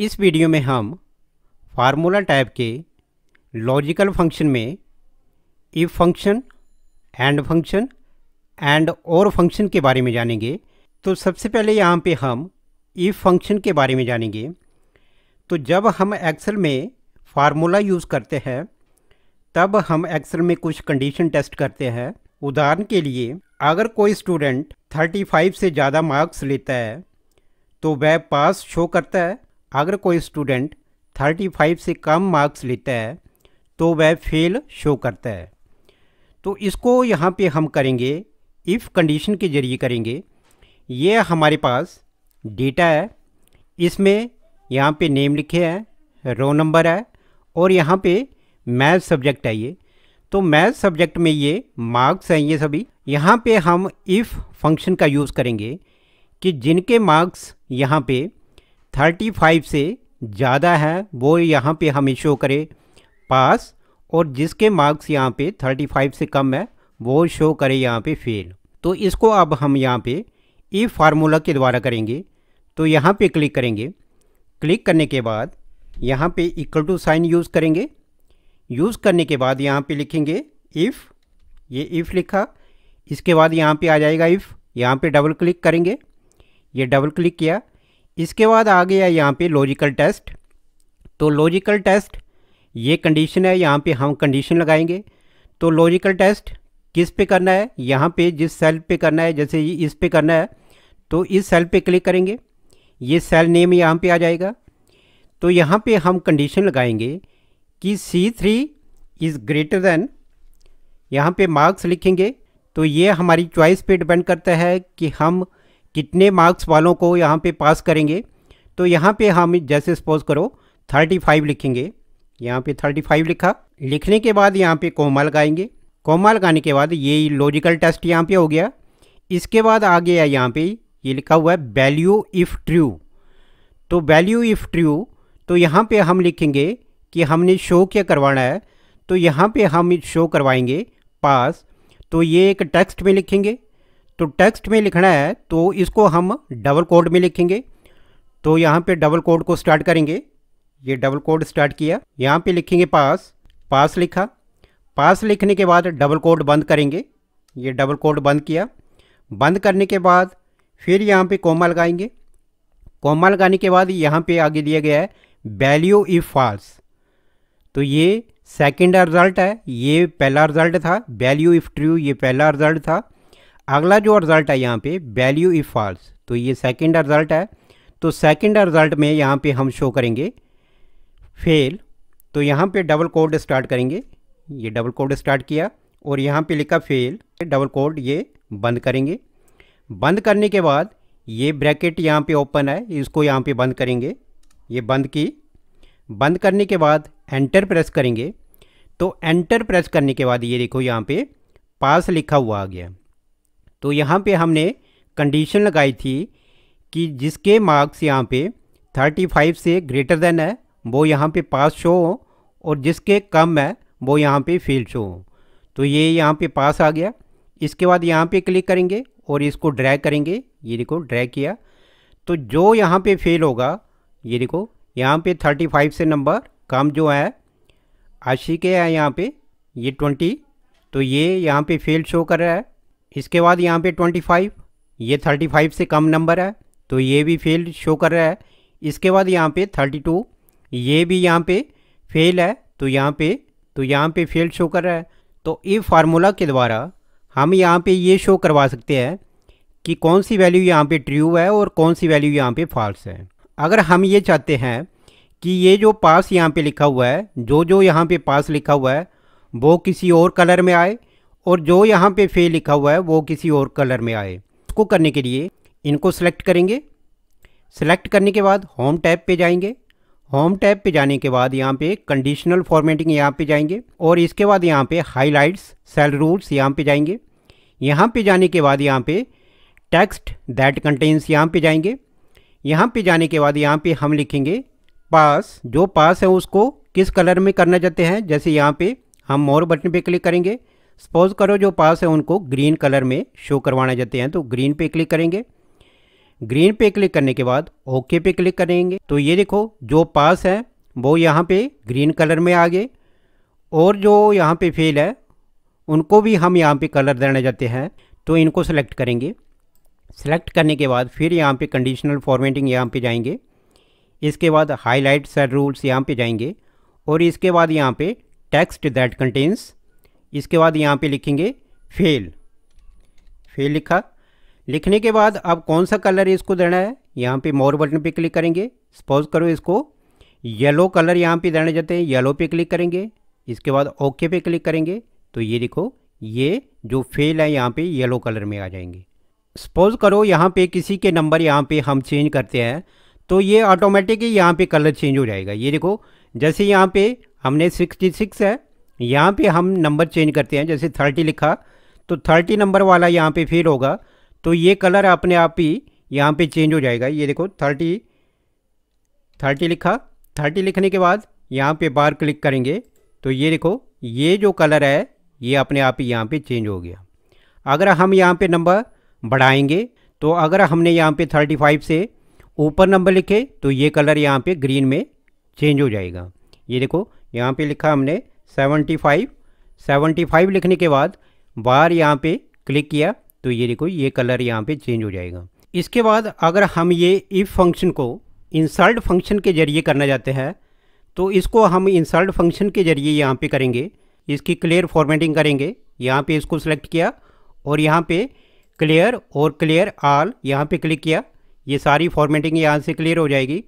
इस वीडियो में हम फार्मूला टाइप के लॉजिकल फंक्शन में if function and function and और फंक्शन के बारे में जानेंगे तो सबसे पहले यहाँ पे हम इफ फंक्शन के बारे में जानेंगे तो जब हम एक्सेल में फार्मूला यूज़ करते हैं तब हम एक्सेल में कुछ कंडीशन टेस्ट करते हैं उदाहरण के लिए अगर कोई स्टूडेंट 35 से ज़्यादा मार्क्स लेता है तो वह पास शो करता है अगर कोई स्टूडेंट 35 से कम मार्क्स लेता है तो वह फेल शो करता है तो इसको यहाँ पे हम करेंगे इफ़ कंडीशन के ज़रिए करेंगे ये हमारे पास डेटा है इसमें यहाँ पे नेम लिखे हैं रो नंबर है और यहाँ पे मैथ सब्जेक्ट है ये तो मैथ सब्जेक्ट में ये मार्क्स हैं ये सभी यहाँ पे हम इफ़ फंक्शन का यूज़ करेंगे कि जिनके मार्क्स यहाँ पे थर्टी फाइव से ज़्यादा है वो यहाँ पे हमें शो करे पास और जिसके मार्क्स यहाँ पे थर्टी फाइव से कम है वो शो करे यहाँ पे फेल तो इसको अब हम यहाँ पे ई e फार्मूला के द्वारा करेंगे तो यहाँ पे क्लिक करेंगे क्लिक करने के बाद यहाँ पे इक्वल टू साइन यूज़ करेंगे यूज़ करने के बाद यहाँ पे लिखेंगे इफ़ ये इफ़ लिखा इसके बाद यहाँ पे आ जाएगा इफ़ यहाँ पे डबल क्लिक करेंगे ये डबल क्लिक किया इसके बाद आ गया यहाँ पे लॉजिकल टेस्ट तो लॉजिकल टेस्ट ये कंडीशन है यहाँ पे हम कंडीशन लगाएंगे तो लॉजिकल टेस्ट किस पे करना है यहाँ पे जिस सेल पे करना है जैसे इस पे करना है तो इस सेल पे क्लिक करेंगे ये सेल नेम यहाँ पे आ जाएगा तो यहाँ पे हम कंडीशन लगाएंगे कि C three is greater than यहाँ पे मार्क्स लिखेंगे तो ये हमारी चॉइस पे डिपेंड करता है कि हम कितने मार्क्स वालों को यहाँ पे पास करेंगे तो यहाँ पे हम जैसे सपोज करो थर्टी फाइव लिखेंगे यहाँ पे थर्टी फाइव लिखा लिखने के बाद यहाँ पे कोमा लगाएंगे कोमा लगाने के बाद ये लॉजिकल टेस्ट यहाँ पे हो गया इसके बाद आ गया यहाँ पे ये लिखा हुआ है वैल्यू इफ़ ट्रू तो वैल्यू इफ़ ट्रू तो यहाँ पे हम लिखेंगे कि हमने शो क्या करवाना है तो यहाँ पे हम शो करवाएंगे पास तो ये एक टेक्स्ट में लिखेंगे तो टेक्स्ट में लिखना है तो इसको हम डबल कोड में लिखेंगे तो यहाँ पे डबल कोड को स्टार्ट करेंगे ये डबल कोड स्टार्ट किया यहाँ पे लिखेंगे पास पास लिखा पास लिखने के बाद डबल कोड बंद करेंगे ये डबल कोड बंद किया बंद करने के बाद फिर यहाँ पे कोमा लगाएंगे कोमा लगाने के बाद यहाँ पे आगे दिया गया है वैल्यू इफ़ फॉल्स तो ये सेकेंड रिजल्ट है ये पहला रिजल्ट था वैल्यू इफ़ ट्रू ये पहला रिजल्ट था अगला जो रिज़ल्ट है यहाँ पे वैल्यू इफ़ फॉल्स तो ये सेकंड रिज़ल्ट है तो सेकंड रिज़ल्ट में यहाँ पे हम शो करेंगे फेल तो यहाँ पे डबल कोड स्टार्ट करेंगे ये डबल कोड स्टार्ट किया और यहाँ पे लिखा फेल डबल कोड ये बंद करेंगे बंद करने के बाद ये ब्रैकेट यहाँ पे ओपन है इसको यहाँ पे बंद करेंगे ये बंद की बंद करने के बाद एंटर प्रेस करेंगे तो एंटर प्रेस करने के बाद ये देखो यहाँ पे पास लिखा हुआ आ गया तो यहाँ पे हमने कंडीशन लगाई थी कि जिसके मार्क्स यहाँ पे 35 से ग्रेटर देन है वो यहाँ पे पास शो हो और जिसके कम है वो यहाँ पे फेल शो हो तो ये यहाँ पे पास आ गया इसके बाद यहाँ पे क्लिक करेंगे और इसको ड्रैग करेंगे ये देखो ड्रैग किया तो जो यहाँ पे फेल होगा ये देखो यहाँ पे 35 से नंबर कम जो है आशी के है यहाँ पे ये 20 तो ये यहाँ पे फेल शो कर रहा है इसके बाद यहाँ पे 25 ये 35 से कम नंबर है तो ये भी फेल शो कर रहा है इसके बाद यहाँ पे 32 ये भी यहाँ पे फेल है तो यहाँ पे तो यहाँ पे फेल शो कर रहा है तो ये फार्मूला के द्वारा हम यहाँ पे ये शो करवा सकते हैं कि कौन सी वैल्यू यहाँ पे ट्रू है और कौन सी वैल्यू यहाँ पे फॉल्स है अगर हम ये चाहते हैं कि ये जो पास यहाँ पे लिखा हुआ है जो जो यहाँ पे पास लिखा हुआ है वो किसी और कलर में आए और जो यहाँ पे फे लिखा हुआ है वो किसी और कलर में आए इसको करने के लिए इनको सेलेक्ट करेंगे सेलेक्ट करने के बाद होम टैब पे जाएंगे होम टैब पे जाने के बाद यहाँ पे कंडीशनल फॉर्मेटिंग यहाँ पे जाएंगे और इसके बाद यहाँ पे हाईलाइट्स सेल रूल्स यहाँ पे जाएंगे यहाँ पे जाने के बाद यहाँ पे टेक्स्ट दैट कंटेंस यहाँ पे जाएंगे यहाँ पे जाने के बाद यहाँ पे हम लिखेंगे पास जो पास है उसको किस कलर में करना चाहते हैं जैसे यहाँ पे हम मोर बटन पे क्लिक करेंगे सपोज करो जो पास है उनको ग्रीन कलर में शो करवाना चाहते हैं तो ग्रीन पे क्लिक करेंगे ग्रीन पे क्लिक करने के बाद ओके पे क्लिक करेंगे तो ये देखो जो पास है वो यहाँ पे ग्रीन कलर में आ गए और जो यहाँ पे फेल है उनको भी हम यहाँ पे कलर देना चाहते हैं तो इनको सेलेक्ट करेंगे सेलेक्ट करने के बाद फिर यहाँ पे कंडीशनल फॉर्मेटिंग यहाँ पे जाएंगे इसके बाद हाईलाइट सर रूल्स यहाँ पे जाएंगे और इसके बाद यहाँ पे टेक्स्ट दैट कंटेंस इसके बाद यहाँ पे लिखेंगे फेल फेल लिखा लिखने के बाद अब कौन सा कलर इसको देना है यहाँ पे मोर बटन पे क्लिक करेंगे सपोज करो इसको येलो कलर यहाँ पे देने जाते हैं येलो पे क्लिक करेंगे इसके बाद ओके पे क्लिक करेंगे तो ये देखो ये जो फेल है यहाँ पे येलो कलर में आ जाएंगे सपोज करो यहाँ पे किसी के नंबर यहाँ पे हम चेंज करते हैं तो ये ऑटोमेटिक यहाँ पे कलर चेंज हो जाएगा ये देखो जैसे यहाँ पे हमने सिक्सटी सिक्स है यहाँ पे हम नंबर चेंज करते हैं जैसे थर्टी लिखा तो थर्टी नंबर वाला यहाँ पे फिर होगा तो ये कलर अपने आप ही यहाँ पे चेंज हो जाएगा ये देखो थर्टी थर्टी लिखा थर्टी लिखने के बाद यहाँ पे बार क्लिक करेंगे तो ये देखो ये जो कलर है ये अपने आप ही यहाँ पे चेंज हो गया अगर हम यहाँ पे नंबर बढ़ाएंगे तो अगर हमने यहाँ पे थर्टी फाइव से ऊपर नंबर लिखे तो ये कलर यहाँ पे ग्रीन में चेंज हो जाएगा ये देखो यहाँ पे लिखा हमने सेवेंटी फाइव सेवेंटी फाइव लिखने के बाद बार यहाँ पे क्लिक किया तो ये देखो ये कलर यहाँ पे चेंज हो जाएगा इसके बाद अगर हम ये इफ़ फंक्शन को इंसर्ट फंक्शन के ज़रिए करना चाहते हैं तो इसको हम इंसर्ट फंक्शन के ज़रिए यहाँ पे करेंगे इसकी क्लियर फॉर्मेटिंग करेंगे यहाँ पे इसको सेलेक्ट किया और यहाँ पे क्लियर और क्लियर आल यहाँ पे क्लिक किया ये सारी फॉर्मेटिंग यहाँ से क्लियर हो जाएगी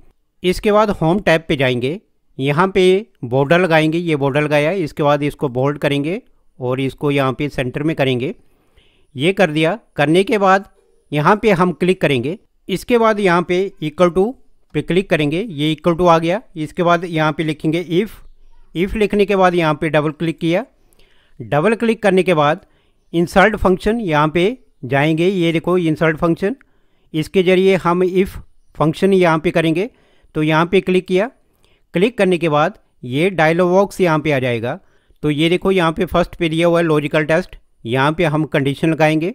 इसके बाद होम टैब पे जाएंगे यहाँ पे बॉर्डर लगाएंगे ये बॉर्डर लगाया इसके बाद इसको बोल्ड करेंगे और इसको यहाँ पे सेंटर में करेंगे ये कर दिया करने के बाद यहाँ पे हम क्लिक करेंगे इसके बाद यहाँ पे इक्वल टू पे क्लिक करेंगे ये इक्वल टू आ गया इसके बाद यहाँ पे लिखेंगे इफ़ इफ़ लिखने के बाद यहाँ पे डबल क्लिक किया डबल क्लिक करने के बाद इंसर्ट फंक्शन यहाँ पे जाएंगे ये देखो इंसर्ट फंक्शन इसके ज़रिए हम इफ़ फंक्शन यहाँ पे करेंगे तो यहाँ पे क्लिक किया क्लिक करने के बाद ये डायलॉग बॉक्स यहाँ पे आ जाएगा तो ये देखो यहाँ पे फर्स्ट पे दिया हुआ है लॉजिकल टेस्ट यहाँ पे हम कंडीशन लगाएंगे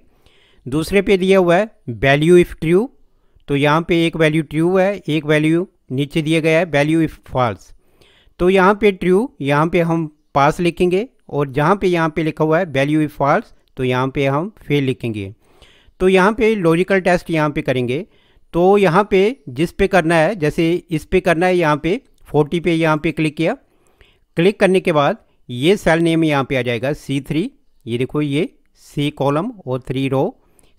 दूसरे पे दिया हुआ है वैल्यू इफ़ ट्रू तो यहाँ पे एक वैल्यू ट्रू है एक वैल्यू नीचे दिया गया है वैल्यू इफ़ फॉल्स तो यहाँ पे ट्रू यहाँ पे हम पास लिखेंगे और जहाँ पे यहाँ पे लिखा हुआ है वैल्यू इफ़ फॉल्स तो यहाँ पे हम फेल लिखेंगे तो यहाँ पे लॉजिकल टेस्ट यहाँ पे करेंगे तो यहाँ पे जिस पे करना है जैसे इस पे करना है यहाँ पे फोर्टी पे यहाँ पे क्लिक किया क्लिक करने के बाद ये सेल नेम यहाँ पे आ जाएगा सी थ्री ये देखो ये सी कॉलम और थ्री रो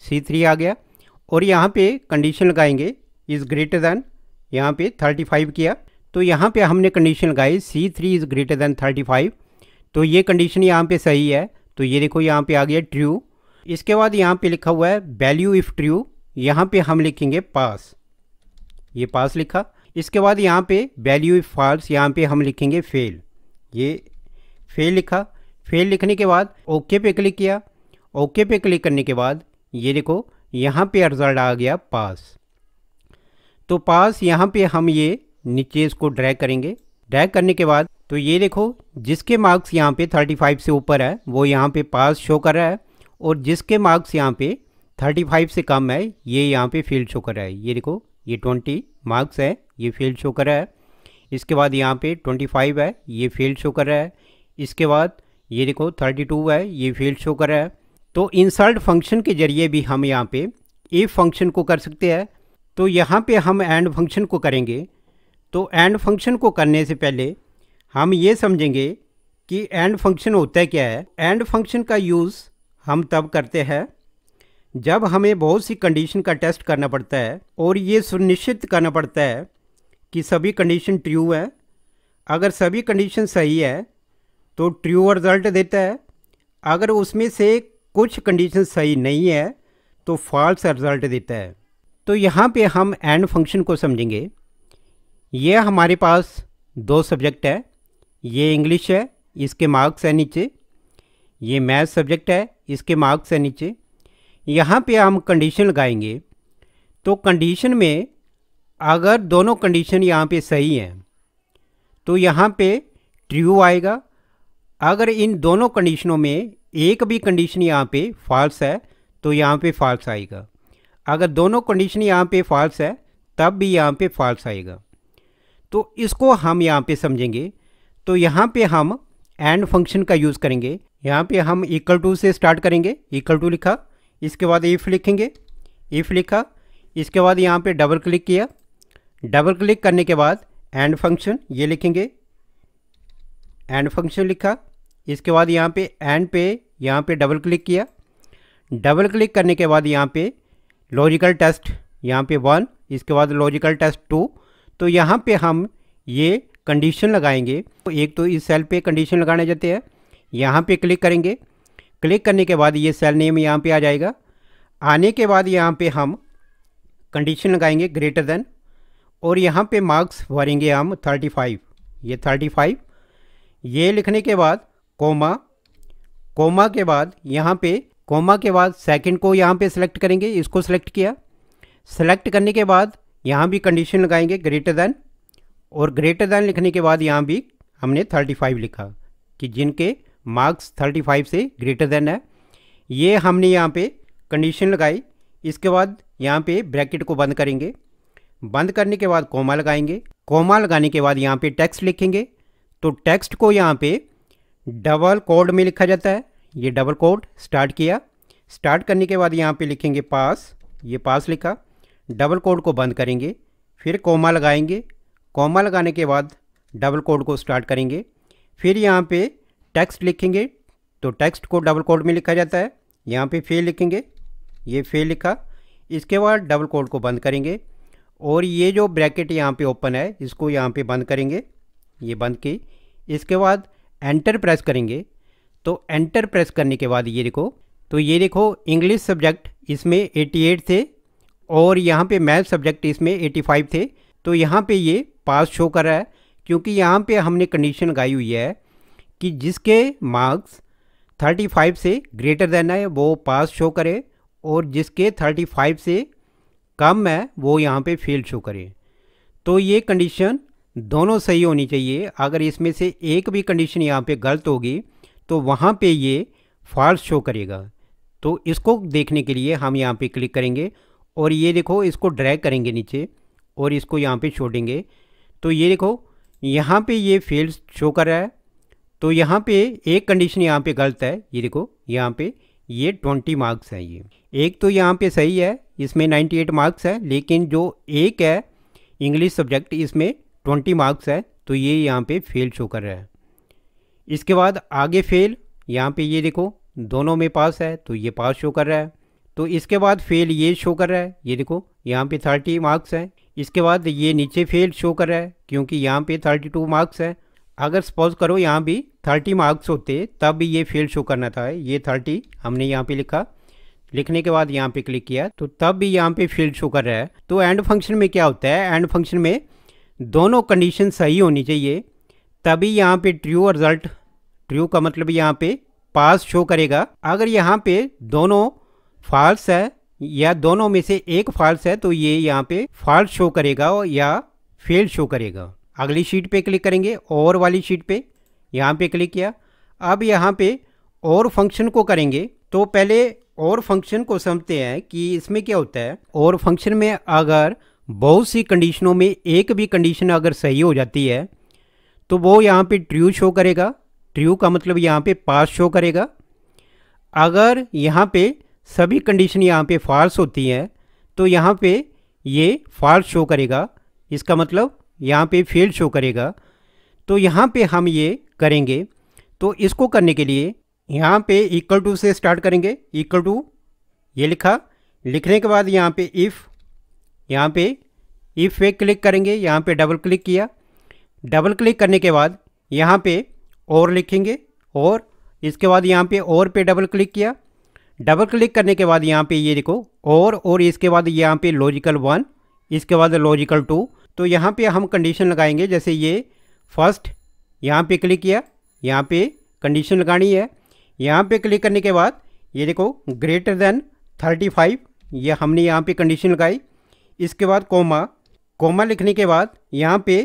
सी थ्री आ गया और यहाँ पे कंडीशन लगाएंगे इज़ ग्रेटर दैन यहाँ पे थर्टी फाइव किया तो यहाँ पे हमने कंडीशन लगाई C three is greater than thirty five तो ये कंडीशन यहाँ पे सही है तो ये देखो यहाँ पे आ गया ट्रू इसके बाद यहाँ पे लिखा हुआ है वैल्यू इफ़ ट्रू यहाँ पे हम लिखेंगे पास ये पास लिखा इसके बाद यहाँ पे वैल्यू इफ़ फॉल्स यहाँ पे हम लिखेंगे फेल ये फेल लिखा फेल लिखने के बाद ओके पे क्लिक किया ओके पे क्लिक करने के बाद ये देखो यहाँ पे रिज़ल्ट आ गया पास तो पास यहाँ पे हम ये नीचे इसको ड्रैग करेंगे ड्रैग करने के बाद तो ये देखो जिसके मार्क्स यहाँ पे 35 से ऊपर है वो यहाँ पे पास शो कर रहा है और जिसके मार्क्स यहाँ पे 35 से कम है ये यहाँ पे फील्ड शो कर रहा है ये देखो ये ट्वेंटी मार्क्स है ये फेल शो कर रहा है इसके बाद यहाँ पे ट्वेंटी फाइव है ये फेल शो कर रहा है इसके बाद ये देखो थर्टी टू है ये फेल शो कर रहा है तो इंसर्ट फंक्शन के जरिए भी हम यहाँ पे इफ फंक्शन को कर सकते हैं तो यहाँ पे हम एंड फंक्शन को करेंगे तो एंड फंक्शन को करने से पहले हम ये समझेंगे कि एंड फंक्शन होता है क्या है एंड फंक्शन का यूज़ हम तब करते हैं जब हमें बहुत सी कंडीशन का टेस्ट करना पड़ता है और ये सुनिश्चित करना पड़ता है कि सभी कंडीशन ट्रू है अगर सभी कंडीशन सही है तो ट्रू रिज़ल्ट देता है अगर उसमें से कुछ कंडीशन सही नहीं है तो फॉल्स रिज़ल्ट देता है तो यहाँ पे हम एंड फंक्शन को समझेंगे ये हमारे पास दो सब्जेक्ट है ये इंग्लिश है इसके मार्क्स है नीचे ये मैथ सब्जेक्ट है इसके मार्क्स है नीचे यहाँ पे हम कंडीशन लगाएंगे तो कंडीशन में अगर दोनों कंडीशन यहाँ पे सही हैं तो यहाँ पे ट्रू आएगा अगर इन दोनों कंडीशनों में एक भी कंडीशन यहाँ पे फॉल्स है तो यहाँ पे फॉल्स आएगा अगर दोनों कंडीशन यहाँ पे फॉल्स है तब भी यहाँ पे फॉल्स आएगा तो इसको हम यहाँ पे समझेंगे तो यहाँ पे हम एंड फंक्शन का यूज़ करेंगे यहाँ पे हम इक्वल टू से स्टार्ट करेंगे इक्वल टू लिखा इसके बाद इफ़ लिखेंगे इफ़ लिखा इसके बाद यहाँ पे डबल क्लिक किया डबल क्लिक करने के बाद एंड फंक्शन ये लिखेंगे एंड फंक्शन लिखा इसके बाद यहाँ पे एंड पे यहाँ पे डबल क्लिक किया डबल क्लिक करने के बाद यहाँ पे लॉजिकल टेस्ट यहाँ पे वन इसके बाद लॉजिकल टेस्ट टू तो यहाँ पे हम ये कंडीशन लगाएंगे तो एक तो इस सेल पे कंडीशन लगाने जाते हैं यहाँ पे क्लिक करेंगे क्लिक करने के बाद ये सेल नेम यहाँ पे आ जाएगा आने के बाद यहाँ पे हम कंडीशन लगाएंगे ग्रेटर देन और यहाँ पे मार्क्स भरेंगे हम 35 ये 35 ये लिखने के बाद कोमा कोमा के बाद यहाँ पे कोमा के बाद सेकंड को यहाँ पे सेलेक्ट करेंगे इसको सेलेक्ट किया सेलेक्ट करने के बाद यहाँ भी कंडीशन लगाएंगे ग्रेटर देन और ग्रेटर देन लिखने के बाद यहाँ भी हमने 35 लिखा कि जिनके मार्क्स 35 से ग्रेटर देन है ये हमने यहाँ पे कंडीशन लगाई इसके बाद यहाँ पे ब्रैकेट को बंद करेंगे बंद करने के बाद कोमा लगाएंगे कोमा लगाने के बाद यहाँ पे टेक्स्ट लिखेंगे तो टेक्स्ट को यहाँ पे डबल कोड में लिखा जाता है ये डबल कोड स्टार्ट किया स्टार्ट करने के बाद यहाँ पे लिखेंगे पास ये पास लिखा डबल कोड को बंद करेंगे फिर कोमा लगाएंगे कोमा लगाने के बाद डबल कोड को स्टार्ट करेंगे फिर यहाँ पे टेक्स्ट लिखेंगे तो टेक्स्ट को डबल कोड में लिखा जाता है यहाँ पे फेल लिखेंगे ये फेल लिखा इसके बाद डबल कोड को बंद करेंगे और ये जो ब्रैकेट यहाँ पे ओपन है इसको यहाँ पे बंद करेंगे ये बंद की इसके बाद एंटर प्रेस करेंगे तो एंटर प्रेस करने के बाद ये देखो तो ये देखो इंग्लिश सब्जेक्ट इसमें एटी थे और यहाँ पर मैथ सब्जेक्ट इसमें एटी थे तो यहाँ पर ये पास शो कर रहा है क्योंकि यहाँ पे हमने कंडीशन लगाई हुई है कि जिसके मार्क्स 35 से ग्रेटर देन है वो पास शो करे और जिसके 35 से कम है वो यहाँ पे फेल शो करे तो ये कंडीशन दोनों सही होनी चाहिए अगर इसमें से एक भी कंडीशन यहाँ पे गलत होगी तो वहाँ पे ये फॉल्स शो करेगा तो इसको देखने के लिए हम यहाँ पे क्लिक करेंगे और ये देखो इसको ड्रैग करेंगे नीचे और इसको यहाँ पे छोड़ेंगे तो ये देखो यहाँ पे ये फेल शो कर रहा है तो यहाँ पे एक कंडीशन यहाँ पे गलत है ये देखो यहाँ पे ये ट्वेंटी मार्क्स हैं ये एक तो यहाँ पे सही है इसमें नाइन्टी एट मार्क्स है लेकिन जो एक है इंग्लिश सब्जेक्ट इसमें ट्वेंटी मार्क्स है तो ये यहाँ पे फेल शो कर रहा है इसके बाद आगे फेल यहाँ पे ये देखो दोनों में पास है तो ये पास शो कर रहा है तो इसके बाद फेल ये शो कर रहा है ये देखो यहाँ पे थर्टी मार्क्स है इसके बाद ये नीचे फेल शो कर रहा है क्योंकि यहाँ पे थर्टी टू मार्क्स है अगर सपोज करो यहाँ भी थर्टी मार्क्स होते तब ये फील्ड शो करना था ये थर्टी हमने यहाँ पे लिखा लिखने के बाद यहाँ पे क्लिक किया तो तब भी यहाँ पे फील्ड शो कर रहा है तो एंड फंक्शन में क्या होता है एंड फंक्शन में दोनों कंडीशन सही होनी चाहिए तभी यहाँ पे ट्रू और रिजल्ट ट्रू का मतलब यहाँ पे पास शो करेगा अगर यहाँ पे दोनों फॉल्स है या दोनों में से एक फॉल्स है तो ये यहाँ पे फॉल्स शो करेगा या फेल शो करेगा अगली शीट पे क्लिक करेंगे और वाली शीट पे यहाँ पे क्लिक किया अब यहाँ पे और फंक्शन को करेंगे तो पहले और फंक्शन को समझते हैं कि इसमें क्या होता है और फंक्शन में अगर बहुत सी कंडीशनों में एक भी कंडीशन अगर सही हो जाती है तो वो यहाँ पे ट्रू शो करेगा ट्रू का मतलब यहाँ पे पास शो करेगा अगर यहाँ पे सभी कंडीशन यहाँ पे फॉल्स होती हैं तो यहाँ पे ये फॉल्स शो करेगा इसका मतलब यहाँ पे फील्ड शो करेगा तो यहाँ पे हम ये करेंगे तो इसको करने के लिए यहाँ पे इक्वल टू से स्टार्ट करेंगे इक्वल टू ये लिखा लिखने के बाद यहाँ पे इफ़ यहाँ पे इफ़ पे क्लिक करेंगे यहाँ पे डबल क्लिक किया डबल क्लिक करने के बाद यहाँ पे और लिखेंगे और इसके बाद यहाँ पे और पे डबल क्लिक किया डबल क्लिक करने के बाद यहाँ पे ये देखो और और इसके बाद यहाँ पे लॉजिकल वन इसके बाद लॉजिकल टू तो यहाँ पे हम कंडीशन लगाएंगे जैसे ये फर्स्ट यहाँ पे क्लिक किया यहाँ पे कंडीशन लगानी है यहाँ पे क्लिक करने के बाद ये देखो ग्रेटर देन थर्टी फाइव ये हमने यहाँ पे कंडीशन लगाई इसके बाद कोमा कोमा लिखने के बाद यहाँ पे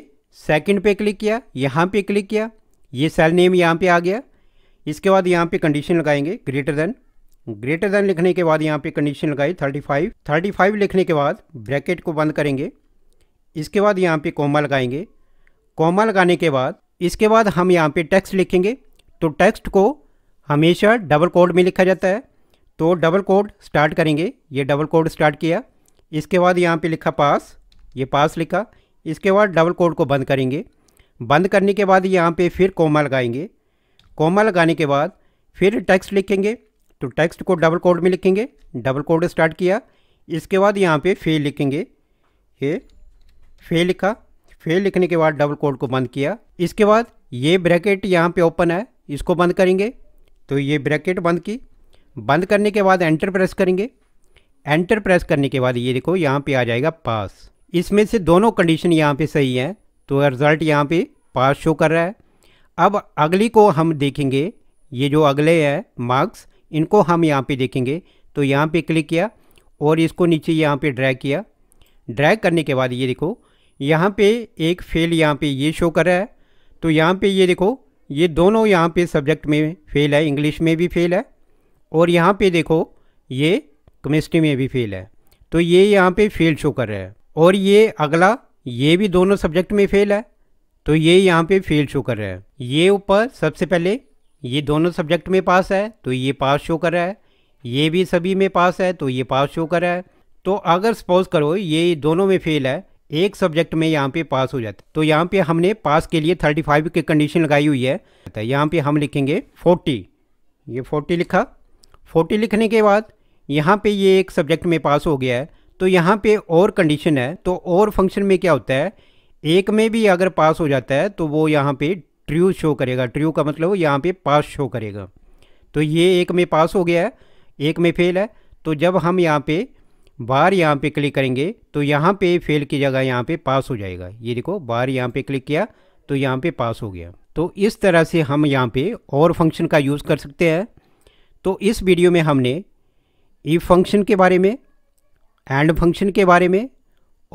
सेकंड पे क्लिक किया यहाँ पे क्लिक किया ये सेल नेम यहाँ पे आ गया इसके बाद यहाँ पे कंडीशन लगाएंगे ग्रेटर देन ग्रेटर देन लिखने के बाद यहाँ पे कंडीशन लगाई थर्टी फाइव थर्टी फाइव लिखने के बाद ब्रैकेट को बंद करेंगे इसके बाद यहाँ पे कॉमा लगाएंगे कॉमा लगाने के बाद इसके बाद हम यहाँ पे टेक्स्ट लिखेंगे तो टेक्स्ट को हमेशा डबल कोड में लिखा जाता है तो डबल कोड स्टार्ट करेंगे ये डबल कोड स्टार्ट किया इसके बाद यहाँ पे लिखा पास ये पास लिखा इसके बाद डबल कोड को बंद करेंगे बंद करने के बाद यहाँ पे फिर कोमा लगाएंगे कोमा लगाने के बाद फिर टेक्स्ट लिखेंगे तो टेक्स्ट को डबल कोड में लिखेंगे डबल कोड स्टार्ट किया इसके बाद यहाँ पे फे लिखेंगे ये फे लिखा फे लिखने के बाद डबल कोड को बंद किया इसके बाद ये ब्रैकेट यहाँ पे ओपन है इसको बंद करेंगे तो ये ब्रैकेट बंद की बंद करने के बाद एंटर प्रेस करेंगे एंटर प्रेस करने के बाद ये देखो यहाँ पे आ जाएगा पास इसमें से दोनों कंडीशन यहाँ पे सही हैं तो रिज़ल्ट यहाँ पे पास शो कर रहा है अब अगली को हम देखेंगे ये जो अगले है मार्क्स इनको हम यहाँ पे देखेंगे तो यहाँ पे क्लिक किया और इसको नीचे यहाँ पे ड्रैग किया ड्रैग करने के बाद ये देखो यहाँ पे एक फेल यहाँ पे ये शो कर रहा है तो यहाँ पे ये देखो ये दोनों यहाँ पे सब्जेक्ट में फेल है इंग्लिश में भी फेल है और यहाँ पे देखो ये केमिस्ट्री में भी फेल है तो ये यहाँ पे फेल शो कर रहा है और ये अगला ये भी दोनों सब्जेक्ट में फेल है तो ये यहाँ पे फेल शो कर रहा है ये ऊपर सबसे पहले ये दोनों सब्जेक्ट में पास है तो ये पास शो कर रहा है ये भी सभी में पास है तो ये पास शो कर रहा है तो अगर सपोज करो ये दोनों में फेल है एक सब्जेक्ट में यहाँ पे पास हो जाता है तो यहाँ पे हमने पास के लिए थर्टी फाइव की कंडीशन लगाई हुई है तो यहाँ पे हम लिखेंगे फोर्टी ये फोर्टी लिखा फोर्टी लिखने के बाद यहाँ पे ये एक सब्जेक्ट में पास हो गया है तो यहाँ पे और कंडीशन है तो और फंक्शन में क्या होता है एक में भी अगर पास हो जाता है तो वो यहाँ पे ट्रू शो करेगा ट्र्यू का मतलब यहाँ पे पास शो करेगा तो ये एक में पास हो गया है एक में फेल है तो जब हम यहाँ पे बार यहाँ पे क्लिक करेंगे तो यहाँ पे फेल की जगह यहाँ पे पास हो जाएगा ये देखो बार यहाँ पे क्लिक किया तो यहाँ पे पास हो गया तो इस तरह से हम यहाँ पे और फंक्शन का यूज़ कर सकते हैं तो इस वीडियो में हमने ई फंक्शन के बारे में एंड फंक्शन के बारे में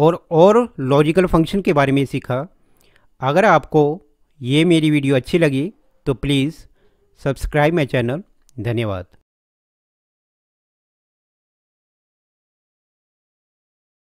और और लॉजिकल फंक्शन के बारे में सीखा अगर आपको ये मेरी वीडियो अच्छी लगी तो प्लीज़ सब्सक्राइब माई चैनल धन्यवाद